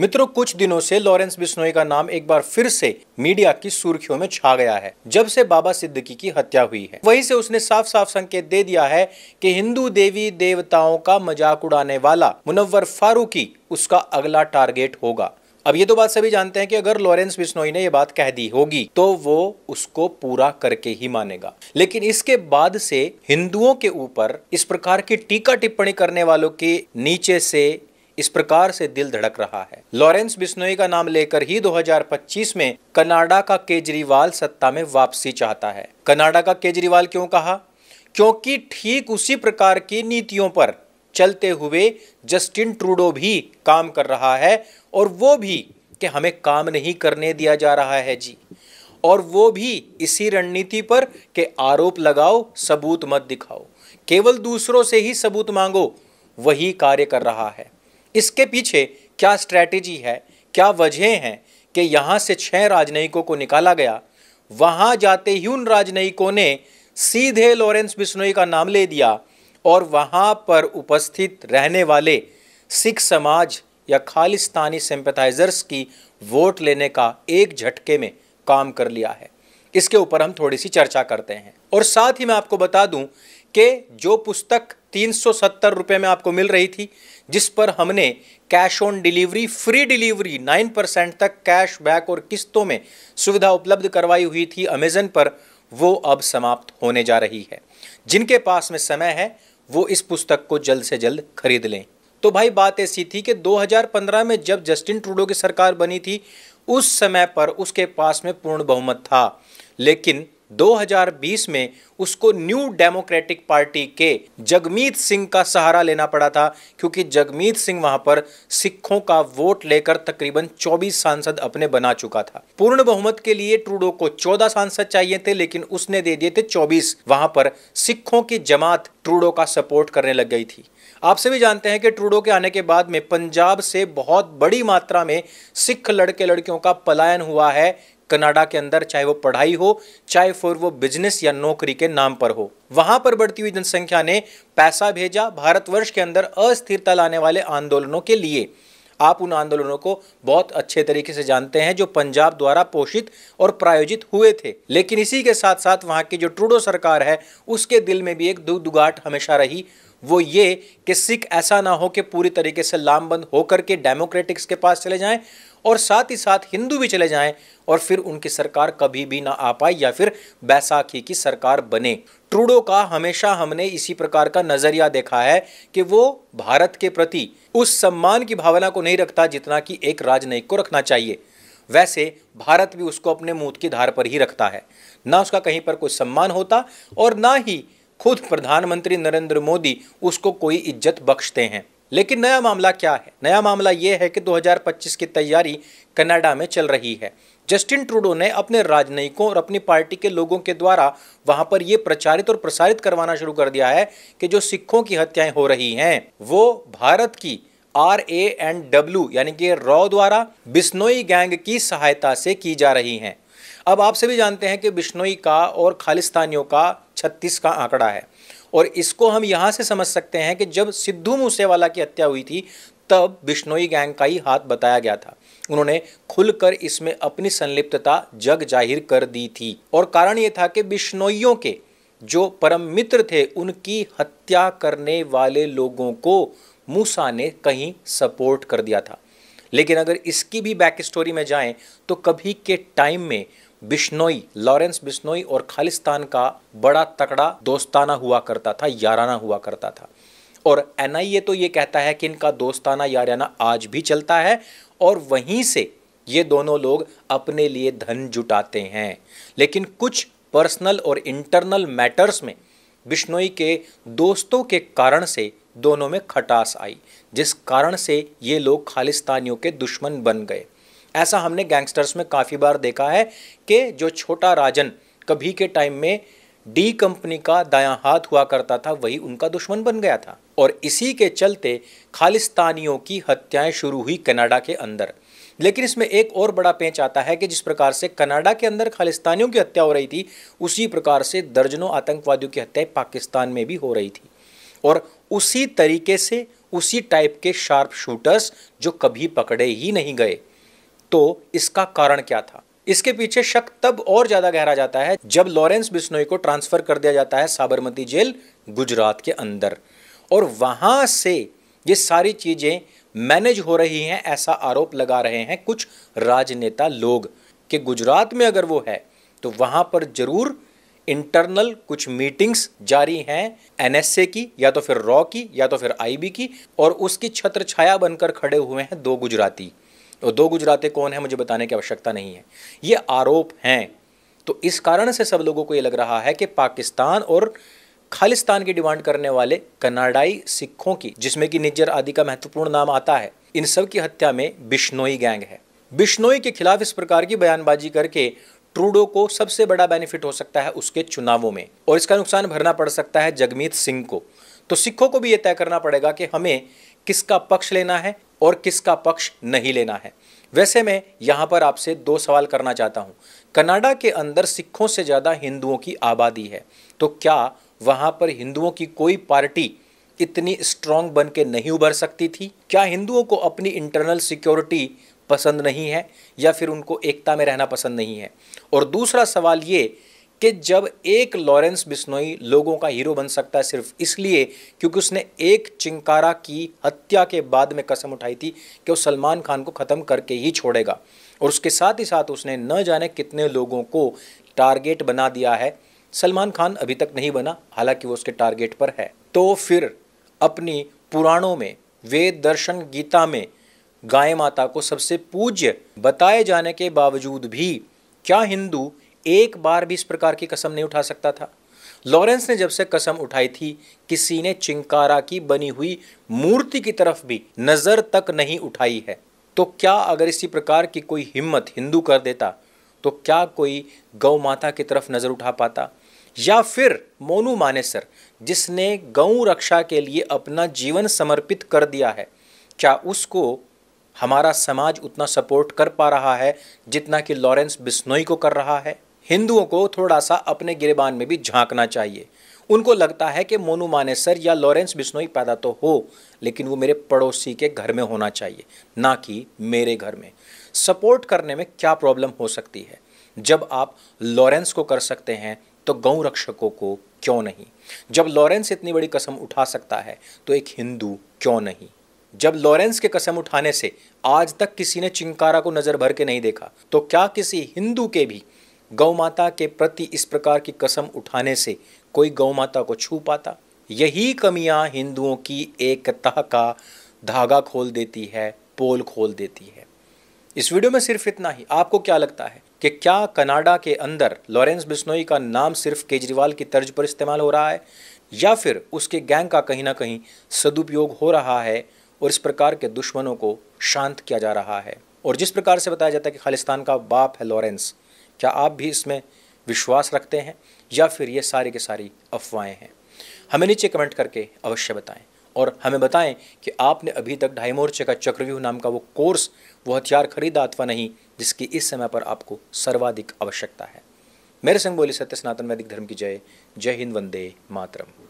मित्रों कुछ दिनों से लॉरेंस बिश्नोई का नाम एक बार फिर से मीडिया की सुर्खियों में छा गया है जब से बाबा सिद्दकी की हत्या हुई है वहीं से उसने साफ साफ संकेत दे दिया है कि हिंदू देवी देवताओं का मजाक उड़ाने वाला मुनव्वर फारूकी उसका अगला टारगेट होगा अब ये तो बात सभी जानते हैं कि अगर लॉरेंस बिश्नोई ने ये बात कह दी होगी तो वो उसको पूरा करके ही मानेगा लेकिन इसके बाद से हिंदुओं के ऊपर इस प्रकार की टीका टिप्पणी करने वालों के नीचे से इस प्रकार से दिल धड़क रहा है लॉरेंस बिश्नोई का नाम लेकर ही 2025 में कनाडा का केजरीवाल सत्ता में वापसी चाहता है कनाडा का केजरीवाल क्यों कहा क्योंकि ठीक उसी प्रकार की नीतियों पर चलते हुए जस्टिन ट्रूडो भी काम कर रहा है और वो भी कि हमें काम नहीं करने दिया जा रहा है जी और वो भी इसी रणनीति पर के आरोप लगाओ सबूत मत दिखाओ केवल दूसरों से ही सबूत मांगो वही कार्य कर रहा है इसके पीछे क्या स्ट्रैटेजी है क्या वजह हैं कि यहाँ से छः राजनयिकों को निकाला गया वहाँ जाते ही उन राजनयिकों ने सीधे लॉरेंस बिश्नोई का नाम ले दिया और वहाँ पर उपस्थित रहने वाले सिख समाज या खालिस्तानी सिंपथाइजर्स की वोट लेने का एक झटके में काम कर लिया है इसके ऊपर हम थोड़ी सी चर्चा करते हैं और साथ ही मैं आपको बता दूं कि जो पुस्तक तीन सौ सत्तर रुपये में आपको मिल रही थी जिस पर हमने cash on delivery free delivery nine percent तक कैश बैक और किस्तों में सुविधा उपलब्ध करवाई हुई थी अमेजन पर वो अब समाप्त होने जा रही है जिनके पास में समय है वो इस पुस्तक को जल्द से जल्द खरीद लें तो भाई बात ऐसी थी कि 2015 में जब जस्टिन ट्रूडो की सरकार बनी थी उस समय पर उसके पास में पूर्ण बहुमत था लेकिन 2020 में उसको न्यू डेमोक्रेटिक पार्टी के जगमीत सिंह का सहारा लेना पड़ा था क्योंकि जगमीत सिंह वहां पर सिखों का वोट लेकर तकरीबन 24 सांसद अपने बना चुका था पूर्ण बहुमत के लिए ट्रूडो को 14 सांसद चाहिए थे लेकिन उसने दे दिए थे 24 वहां पर सिखों की जमात ट्रूडो का सपोर्ट करने लग गई थी आप सभी जानते हैं कि ट्रूडो के आने के बाद में पंजाब से बहुत बड़ी मात्रा में सिख लड़के लड़कियों का पलायन हुआ है कनाडा के अंदर चाहे वो पढ़ाई हो चाहे फिर वो बिजनेस या नौकरी के नाम पर हो वहां पर बढ़ती हुई जनसंख्या ने पैसा भेजा भारतवर्ष के अंदर अस्थिरता लाने वाले आंदोलनों के लिए आप उन आंदोलनों को बहुत अच्छे तरीके से जानते हैं जो पंजाब द्वारा पोषित और प्रायोजित हुए थे लेकिन इसी के साथ साथ वहाँ की जो ट्रूडो सरकार है उसके दिल में भी एक दुख दुगाट हमेशा रही वो ये कि सिख ऐसा ना हो कि पूरी तरीके से लामबंद होकर के डेमोक्रेटिक्स के पास चले जाएं और साथ ही साथ हिंदू भी चले जाएं और फिर उनकी सरकार कभी भी ना आ पाए या फिर बैसाखी की सरकार बने ट्रूडो का हमेशा हमने इसी प्रकार का नज़रिया देखा है कि वो भारत के प्रति उस सम्मान की भावना को नहीं रखता जितना कि एक राजनयिक को रखना चाहिए वैसे भारत भी उसको अपने मूत की धार पर ही रखता है ना उसका कहीं पर कोई सम्मान होता और ना ही खुद प्रधानमंत्री नरेंद्र मोदी उसको कोई इज्जत बख्शते हैं लेकिन नया मामला क्या है नया मामला ये है कि 2025 की तैयारी कनाडा में चल रही है जस्टिन ट्रूडो ने अपने राजनयिकों और अपनी पार्टी के लोगों के द्वारा वहां पर यह प्रचारित और प्रसारित करवाना शुरू कर दिया है कि जो सिखों की हत्याएं हो रही हैं वो भारत की आर ए एंड डब्ल्यू यानी कि रॉ द्वारा बिस्नोई गैंग की सहायता से की जा रही हैं अब आप सभी जानते हैं कि बिश्नोई का और खालिस्तानियों का छत्तीस का आंकड़ा है और इसको हम यहाँ से समझ सकते हैं कि जब सिद्धू मूसेवाला की हत्या हुई थी तब बिश्नोई गैंग का ही हाथ बताया गया था उन्होंने खुलकर इसमें अपनी संलिप्तता जग जाहिर कर दी थी और कारण ये था कि बिश्नोइयों के जो परम मित्र थे उनकी हत्या करने वाले लोगों को मूसा ने कहीं सपोर्ट कर दिया था लेकिन अगर इसकी भी बैक स्टोरी में जाएं तो कभी के टाइम में बिश्नोई लॉरेंस बिश्नोई और खालिस्तान का बड़ा तकड़ा दोस्ताना हुआ करता था याराना हुआ करता था और एन तो ये कहता है कि इनका दोस्ताना याराना आज भी चलता है और वहीं से ये दोनों लोग अपने लिए धन जुटाते हैं लेकिन कुछ पर्सनल और इंटरनल मैटर्स में बिश्नोई के दोस्तों के कारण से दोनों में खटास आई जिस कारण से ये लोग खालिस्तानियों के दुश्मन बन गए ऐसा हमने गैंगस्टर्स में काफ़ी बार देखा है कि जो छोटा राजन कभी के टाइम में डी कंपनी का दाया हाथ हुआ करता था वही उनका दुश्मन बन गया था और इसी के चलते खालिस्तानियों की हत्याएं शुरू हुई कनाडा के अंदर लेकिन इसमें एक और बड़ा पेंच आता है कि जिस प्रकार से कनाडा के अंदर खालिस्तानियों की हत्या हो रही थी उसी प्रकार से दर्जनों आतंकवादियों की हत्याएं पाकिस्तान में भी हो रही थी और उसी तरीके से उसी टाइप के शार्प शूटर्स जो कभी पकड़े ही नहीं गए तो इसका कारण क्या था इसके पीछे शक तब और ज़्यादा गहरा जाता है जब लॉरेंस बिश्नोई को ट्रांसफ़र कर दिया जाता है साबरमती जेल गुजरात के अंदर और वहां से ये सारी चीज़ें मैनेज हो रही हैं ऐसा आरोप लगा रहे हैं कुछ राजनेता लोग कि गुजरात में अगर वो है तो वहां पर ज़रूर इंटरनल कुछ मीटिंग्स जारी हैं एनएसए की या तो फिर रॉ की या तो फिर आईबी की और उसकी छत्र छाया बनकर खड़े हुए हैं दो गुजराती और तो दो गुजराते कौन है मुझे बताने की आवश्यकता नहीं है ये आरोप हैं तो इस कारण से सब लोगों को ये लग रहा है कि पाकिस्तान और खालिस्तान की डिमांड करने वाले कनाडाई सिखों की जिसमें कि निज्जर आदि का महत्वपूर्ण नाम आता है इन सब की हत्या में बिश्नोई गैंग है बिश्नोई के खिलाफ इस प्रकार की बयानबाजी करके ट्रूडो को सबसे बड़ा बेनिफिट हो सकता है उसके चुनावों में और इसका नुकसान भरना पड़ सकता है जगमीत सिंह को तो सिखों को भी यह तय करना पड़ेगा कि हमें किसका पक्ष लेना है और किसका पक्ष नहीं लेना है वैसे मैं यहाँ पर आपसे दो सवाल करना चाहता हूँ कनाडा के अंदर सिखों से ज़्यादा हिंदुओं की आबादी है तो क्या वहाँ पर हिंदुओं की कोई पार्टी इतनी स्ट्रांग बन के नहीं उभर सकती थी क्या हिंदुओं को अपनी इंटरनल सिक्योरिटी पसंद नहीं है या फिर उनको एकता में रहना पसंद नहीं है और दूसरा सवाल ये कि जब एक लॉरेंस बिश्नोई लोगों का हीरो बन सकता है सिर्फ इसलिए क्योंकि उसने एक चिंकारा की हत्या के बाद में कसम उठाई थी कि वो सलमान खान को ख़त्म करके ही छोड़ेगा और उसके साथ ही साथ उसने न जाने कितने लोगों को टारगेट बना दिया है सलमान खान अभी तक नहीं बना हालांकि वो उसके टारगेट पर है तो फिर अपनी पुराणों में वेद दर्शन गीता में गाय माता को सबसे पूज्य बताए जाने के बावजूद भी क्या हिंदू एक बार भी इस प्रकार की कसम नहीं उठा सकता था लॉरेंस ने जब से कसम उठाई थी किसी ने चिंकारा की बनी हुई मूर्ति की तरफ भी नज़र तक नहीं उठाई है तो क्या अगर इसी प्रकार की कोई हिम्मत हिंदू कर देता तो क्या कोई गौ माता की तरफ नज़र उठा पाता या फिर मोनू मानेसर जिसने गौ रक्षा के लिए अपना जीवन समर्पित कर दिया है क्या उसको हमारा समाज उतना सपोर्ट कर पा रहा है जितना कि लॉरेंस बिस्नोई को कर रहा है हिंदुओं को थोड़ा सा अपने गिरबान में भी झांकना चाहिए उनको लगता है कि मोनू मानेसर या लॉरेंस बिस्नोई पैदा तो हो लेकिन वो मेरे पड़ोसी के घर में होना चाहिए ना कि मेरे घर में सपोर्ट करने में क्या प्रॉब्लम हो सकती है जब आप लॉरेंस को कर सकते हैं तो गौ रक्षकों को क्यों नहीं जब लॉरेंस इतनी बड़ी कसम उठा सकता है तो एक हिंदू क्यों नहीं जब लॉरेंस के कसम उठाने से आज तक किसी ने चिंकारा को नजर भर के नहीं देखा तो क्या किसी हिंदू के भी गौ माता के प्रति इस प्रकार की कसम उठाने से कोई गौ माता को छू पाता यही कमियां हिंदुओं की एकता का धागा खोल देती है पोल खोल देती है इस वीडियो में सिर्फ इतना ही आपको क्या लगता है कि क्या कनाडा के अंदर लॉरेंस बिश्नोई का नाम सिर्फ केजरीवाल की तर्ज पर इस्तेमाल हो रहा है या फिर उसके गैंग का कहीं ना कहीं सदुपयोग हो रहा है और इस प्रकार के दुश्मनों को शांत किया जा रहा है और जिस प्रकार से बताया जाता है कि खालिस्तान का बाप है लॉरेंस क्या आप भी इसमें विश्वास रखते हैं या फिर ये सारी के सारी अफवाहें हैं हमें नीचे कमेंट करके अवश्य बताएं और हमें बताएं कि आपने अभी तक ढाई मोर्चे का चक्रव्यूह नाम का वो कोर्स वो हथियार खरीदा अथवा नहीं जिसकी इस समय पर आपको सर्वाधिक आवश्यकता है मेरे संग बोली सत्य सनातन वैदिक धर्म की जय जय हिंद वंदे मातरम